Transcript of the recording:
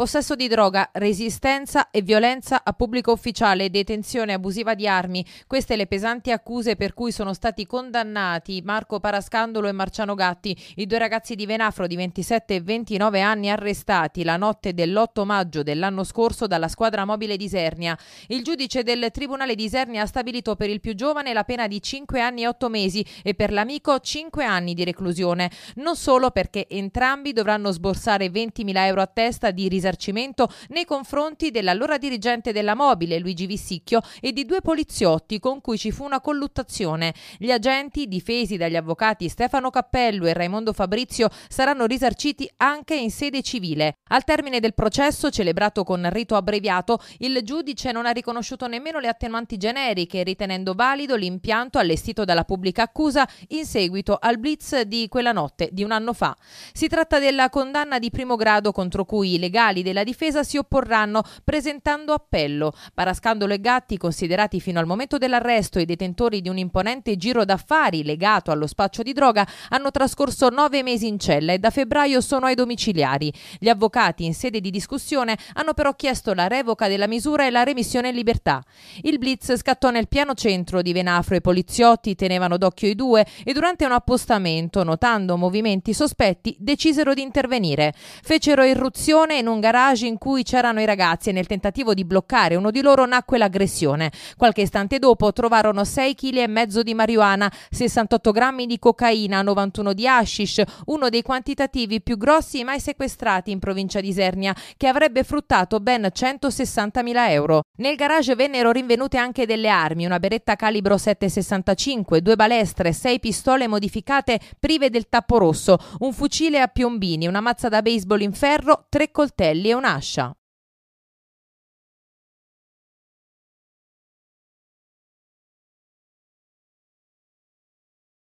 possesso di droga, resistenza e violenza a pubblico ufficiale, detenzione abusiva di armi. Queste le pesanti accuse per cui sono stati condannati Marco Parascandolo e Marciano Gatti, i due ragazzi di Venafro di 27 e 29 anni arrestati la notte dell'8 maggio dell'anno scorso dalla squadra mobile di Isernia. Il giudice del Tribunale di Isernia ha stabilito per il più giovane la pena di 5 anni e 8 mesi e per l'amico 5 anni di reclusione, non solo perché entrambi dovranno sborsare 20.000 euro a testa di risarcimento risarcimento nei confronti dell'allora dirigente della Mobile, Luigi Vissicchio, e di due poliziotti con cui ci fu una colluttazione. Gli agenti, difesi dagli avvocati Stefano Cappello e Raimondo Fabrizio, saranno risarciti anche in sede civile. Al termine del processo, celebrato con rito abbreviato, il giudice non ha riconosciuto nemmeno le attenuanti generiche, ritenendo valido l'impianto allestito dalla pubblica accusa in seguito al blitz di quella notte di un anno fa. Si tratta della condanna di primo grado contro cui i legali Ufficiali della difesa si opporranno presentando appello. Parascandolo e Gatti, considerati fino al momento dell'arresto i detentori di un imponente giro d'affari legato allo spaccio di droga, hanno trascorso nove mesi in cella e da febbraio sono ai domiciliari. Gli avvocati in sede di discussione hanno però chiesto la revoca della misura e la remissione in libertà. Il blitz scattò nel piano centro di Venafro e poliziotti tenevano d'occhio i due e durante un appostamento, notando movimenti sospetti, decisero di intervenire. Fecero irruzione in un garage in cui c'erano i ragazzi e nel tentativo di bloccare uno di loro nacque l'aggressione. Qualche istante dopo trovarono 6 kg e mezzo di marijuana, 68 grammi di cocaina, 91 di hashish, uno dei quantitativi più grossi mai sequestrati in provincia di Isernia, che avrebbe fruttato ben 160.000 euro. Nel garage vennero rinvenute anche delle armi, una beretta calibro 7,65, due balestre, sei pistole modificate prive del tappo rosso, un fucile a piombini, una mazza da baseball in ferro, tre coltelli Leonascia